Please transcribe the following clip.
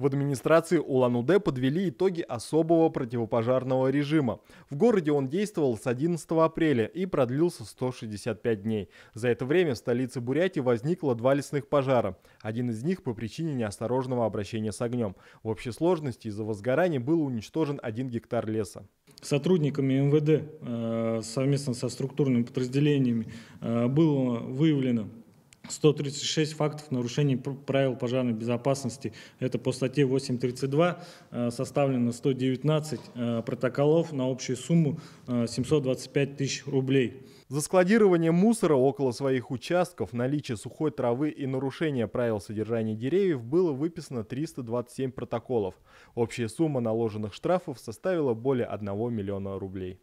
В администрации Улан-Удэ подвели итоги особого противопожарного режима. В городе он действовал с 11 апреля и продлился 165 дней. За это время в столице Бурятии возникло два лесных пожара. Один из них по причине неосторожного обращения с огнем. В общей сложности из-за возгорания был уничтожен один гектар леса. Сотрудниками МВД э, совместно со структурными подразделениями э, было выявлено 136 фактов нарушений правил пожарной безопасности. Это по статье 8.32 э, составлено 119 э, протоколов на общую сумму 725 э, тысяч рублей. За складирование мусора около своих участков, наличие сухой травы и нарушение правил содержания деревьев было выписано 327 протоколов. Общая сумма наложенных штрафов составила более 1 миллиона рублей.